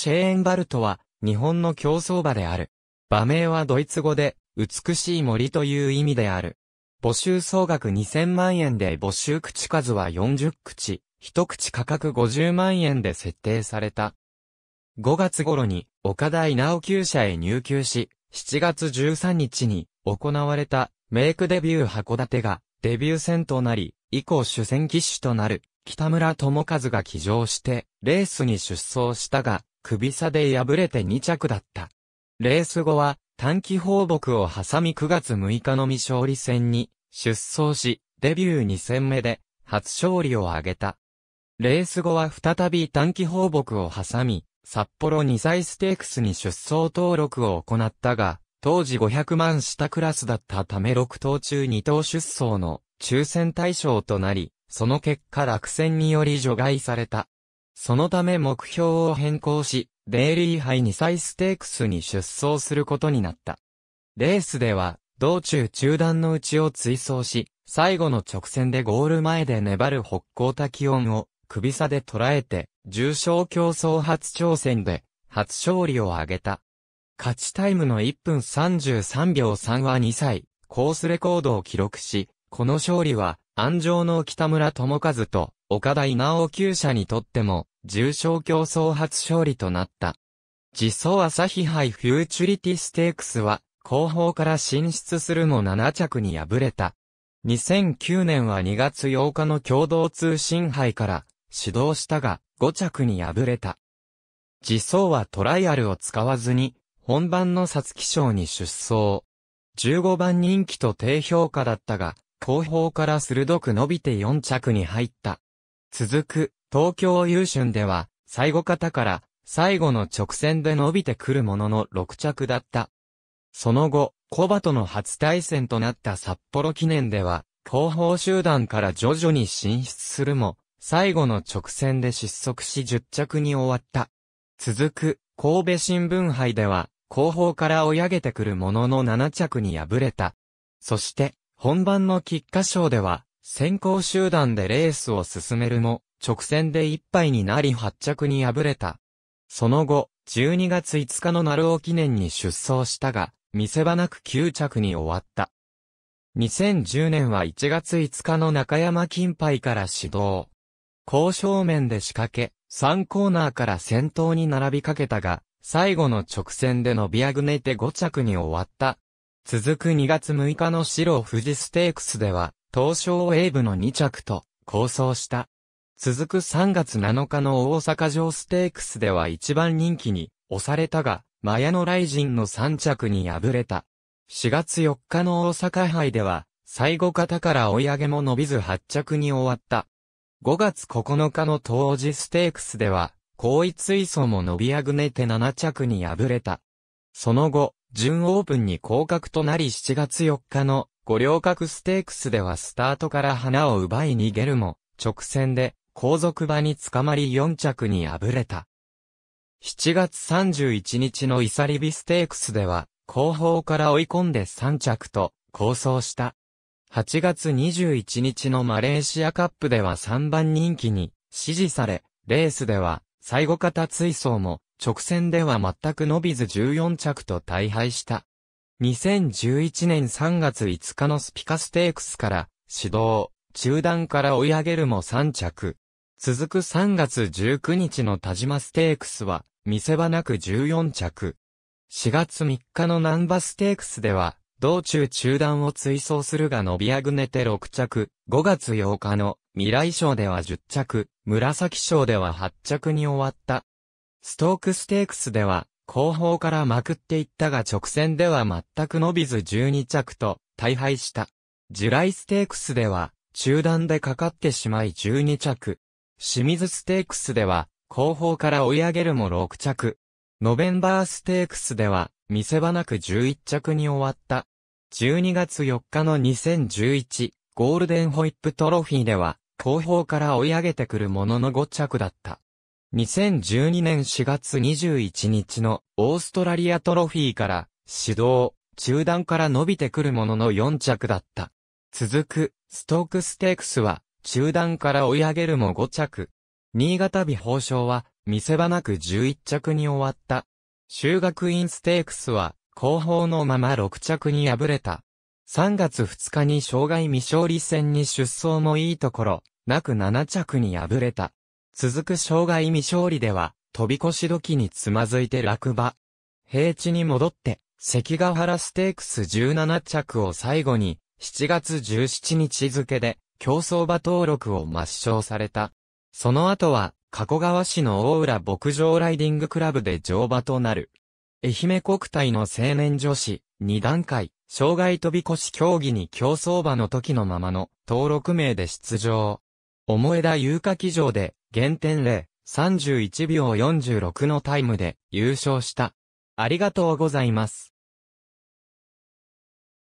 シェーンバルトは、日本の競走馬である。馬名はドイツ語で、美しい森という意味である。募集総額2000万円で募集口数は40口、一口価格50万円で設定された。5月頃に、岡田稲尾厩舎へ入厩し、7月13日に、行われた、メイクデビュー函館が、デビュー戦となり、以降主戦騎手となる、北村智和が騎乗して、レースに出走したが、首差で敗れて2着だった。レース後は短期放牧を挟み9月6日の未勝利戦に出走し、デビュー2戦目で初勝利を挙げた。レース後は再び短期放牧を挟み、札幌2歳ステークスに出走登録を行ったが、当時500万下クラスだったため6頭中2頭出走の抽選対象となり、その結果落選により除外された。そのため目標を変更し、デイリー杯2歳ステークスに出走することになった。レースでは、道中中段のうちを追走し、最後の直線でゴール前で粘る北高滝音を、首差で捉えて、重賞競争初挑戦で、初勝利を挙げた。勝ちタイムの1分33秒3は2歳、コースレコードを記録し、この勝利は、安城の北村智和と、岡田稲尾厩舎にとっても、重賞競争初勝利となった。実走朝日杯フューチュリティステークスは、後方から進出するも7着に敗れた。2009年は2月8日の共同通信杯から指導したが5着に敗れた。実走はトライアルを使わずに本番の皐月賞に出走。15番人気と低評価だったが後方から鋭く伸びて4着に入った。続く東京優春では、最後方から最後の直線で伸びてくるものの6着だった。その後、コバとの初対戦となった札幌記念では、後方集団から徐々に進出するも、最後の直線で失速し10着に終わった。続く、神戸新聞杯では、後方から追い上げてくるものの7着に敗れた。そして、本番の菊花賞では、先行集団でレースを進めるも、直線で一杯になり発着に敗れた。その後、12月5日の鳴尾記念に出走したが、見せ場なく9着に終わった。2010年は1月5日の中山金杯から始動。交渉面で仕掛け、3コーナーから先頭に並びかけたが、最後の直線で伸びあぐねて5着に終わった。続く2月6日の白富士ステークスでは、東証ウェブの2着と、構想した。続く3月7日の大阪城ステークスでは一番人気に押されたが、マヤのライジンの3着に敗れた。4月4日の大阪杯では、最後方から追い上げも伸びず8着に終わった。5月9日の当時ステークスでは、高位追走も伸びあぐねて7着に敗れた。その後、準オープンに降格となり7月4日の五稜郭ステークスではスタートから花を奪い逃げるも、直線で後続馬に捕まり4着に敗れた。7月31日のイサリビステークスでは、後方から追い込んで3着と、構想した。8月21日のマレーシアカップでは3番人気に、支持され、レースでは、最後方追走も、直線では全く伸びず14着と大敗した。2011年3月5日のスピカステークスから、指導、中段から追い上げるも3着。続く3月19日の田島ステークスは、見せ場なく14着。4月3日の南波ステークスでは、道中中断を追走するが伸びあぐねて6着、5月8日の未来賞では10着、紫賞では8着に終わった。ストークステークスでは、後方からまくっていったが直線では全く伸びず12着と大敗した。ジュライステークスでは、中断でかかってしまい12着、清水ステークスでは、後方から追い上げるも6着。ノベンバーステークスでは、見せ場なく11着に終わった。12月4日の2011ゴールデンホイップトロフィーでは、後方から追い上げてくるものの5着だった。2012年4月21日のオーストラリアトロフィーから指導、中段から伸びてくるものの4着だった。続く、ストークステークスは中段から追い上げるも5着。新潟日放賞は、見せ場なく11着に終わった。修学院ステークスは、後方のまま6着に敗れた。3月2日に障害未勝利戦に出走もいいところ、なく7着に敗れた。続く障害未勝利では、飛び越し時につまずいて落馬。平地に戻って、関ヶ原ステークス17着を最後に、7月17日付で、競走馬登録を抹消された。その後は、加古川市の大浦牧場ライディングクラブで乗馬となる。愛媛国体の青年女子、二段階、障害飛び越し競技に競走馬の時のままの登録名で出場。重枝有価騎乗で、減点例、31秒46のタイムで優勝した。ありがとうございます。